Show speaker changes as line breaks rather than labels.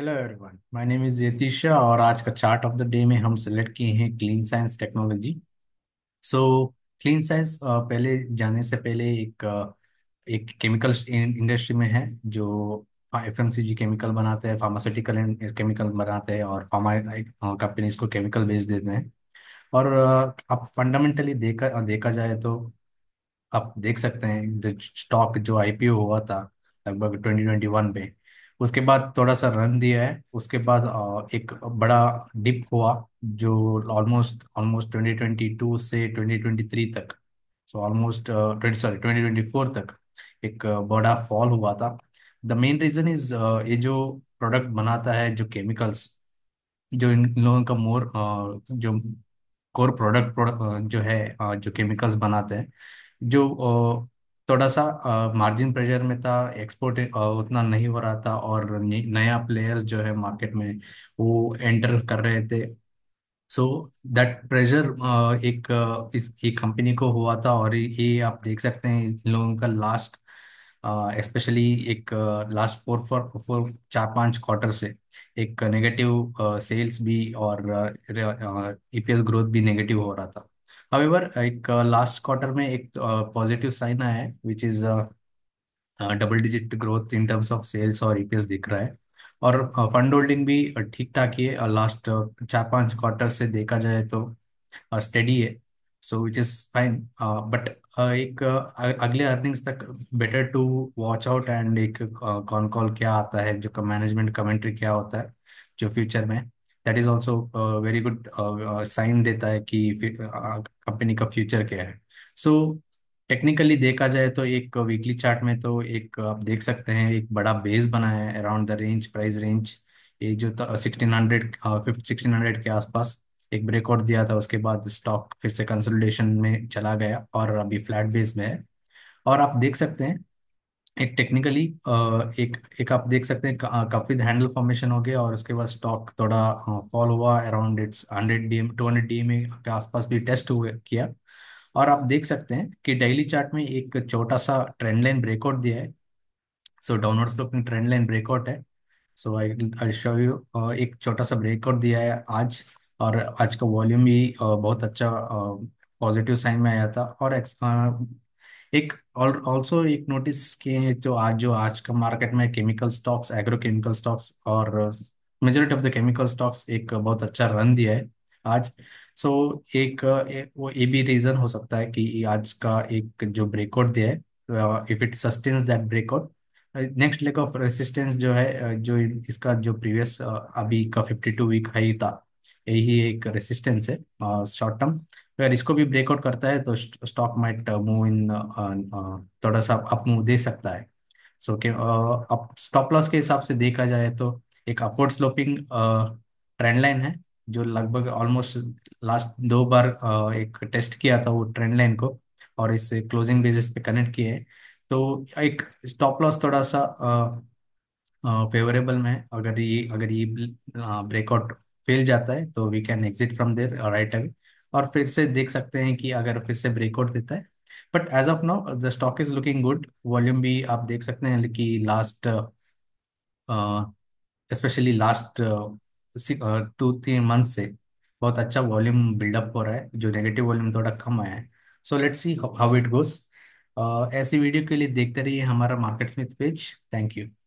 hello everyone my name is Yatisha और आज का चार्ट ऑफ द डे में हम सेलेक्ट किए हैं Clean Science technology so Clean Science पहले जाने से पहले एक एक केमिकल इंडस्ट्री में है जो एफएमसीजी केमिकल बनाते हैं फार्मास्यूटिकल केमिकल बनाते हैं और फार्मा कंपनीज को केमिकल बेच देते हैं और आप फंडामेंटली देखा देखा जाए तो आप देख सकते हैं स्टॉक जो आईपीओ हुआ था लगभग ट्वेंटी ट्वेंटी वन पे उसके बाद थोड़ा सा रन दिया है उसके बाद एक बड़ा डिप हुआ जो ऑलमोस्ट ऑलमोस्ट 2022 से 2023 तक सो ऑलमोस्ट ट्वेंटी सॉरी 2024 तक एक बड़ा फॉल हुआ था द मेन रीजन इज ये जो प्रोडक्ट बनाता है जो केमिकल्स जो इन लोगों का मोर जो कोर प्रोडक्ट जो है जो केमिकल्स बनाते हैं जो थोड़ा सा मार्जिन प्रेशर में था एक्सपोर्ट उतना नहीं हो रहा था और नया प्लेयर्स जो है मार्केट में वो एंटर कर रहे थे सो दैट प्रेशर एक uh, इस कंपनी को हुआ था और ये आप देख सकते हैं इन लोगों का लास्ट स्पेशली uh, एक लास्ट फोर फोर फोर चार पांच क्वार्टर से एक नेगेटिव सेल्स uh, भी और ईपीएस ग्रोथ e भी नेगेटिव हो रहा था हावेवर एक लास्ट uh, क्वार्टर में एक पॉजिटिव uh, साइन आया है which is double digit growth in terms of sales और ईपीएस e दिख रहा है और फंड uh, होल्डिंग भी ठीक ठाक ही है लास्ट चार पांच क्वार्टर से देखा जाए तो स्टडी है so which is fine but एक अगले अर्निंग्स तक better to watch out and एक कॉन कॉल क्या आता है जो मैनेजमेंट कमेंट्री क्या होता है जो फ्यूचर में that is also very good sign देता है कि कंपनी का फ्यूचर क्या है सो so, टेक्निकली देखा जाए तो एक वीकली चार्ट में तो एक आप देख सकते हैं एक बड़ा बेस बना है around the range price range ये जो था सिक्सटीन हंड्रेड सिक्सटीन हंड्रेड के आसपास एक ब्रेकआउट दिया था उसके बाद स्टॉक फिर से कंसोलिडेशन में चला गया और अभी फ्लैट बेस में है और आप देख सकते हैं एक टेक्निकली एक एक आप देख सकते हैं कप विद हैंडल फॉर्मेशन हो गया और उसके बाद स्टॉक थोड़ा फॉल हुआ around its hundred D M two hundred D M के आसपास भी टेस्ट हुआ किया और आप देख सकते हैं कि डेली चार्ट में एक छोटा सा ट्रेंड लाइन ब्रेकआउट दिया है so downward sloping trend line breakout है so I I show you एक छोटा सा ब्रेकआउट दिया है आज और आज का वॉल्यूम भी बहुत अच्छा पॉजिटिव साइन में आया था और एक और ऑल्सो एक नोटिस किए हैं जो आज जो आज का मार्केट में केमिकल स्टॉक्स एग्रोकेमिकल स्टॉक्स और majority of the chemical stocks एक बहुत अच्छा रन दिया है आज सो so, एक वो ये भी रीजन हो सकता है कि आज का एक जो ब्रेकआउट दिया है if it sustains that breakout next leg of resistance जो है uh, जो इसका जो प्रीवियस uh, अभी का 52 वीक हाई था यही एक रेसिस्टेंस है शॉर्ट uh, टर्म अगर इसको भी ब्रेकआउट करता है तो स्टॉक माइट मूव इन थोड़ा सा अप मूव दे सकता है सो के अब स्टॉप लॉस के हिसाब से देखा जाए तो एक अपवर्ड स्लोपिंग ट्रेंड लाइन है जो लगभग ऑलमोस्ट लास्ट दो बार uh, एक टेस्ट किया था वो ट्रेंड लाइन को और इस क्लोजिंग बेसिस पे कनेक्ट किए तो एक स्टॉप लॉस थोड़ा सा फेवरेबल uh, uh, में अगर ये अगर ये ब्रेकआउट uh, फेल जाता है तो we can exit from there right away और फिर से देख सकते हैं कि अगर फिर से ब्रेकआउट देता है but as of now the stock is looking good volume भी आप देख सकते हैं कि last specially last two three month से बहुत अच्छा वॉल्यूम बिल्डअप हो रहा है जो नेगेटिव वॉल्यूम थोड़ा कम आया है so let see how it goes ऐसी वीडियो के लिए देखते रहिए हमारा MarketSmith page thank you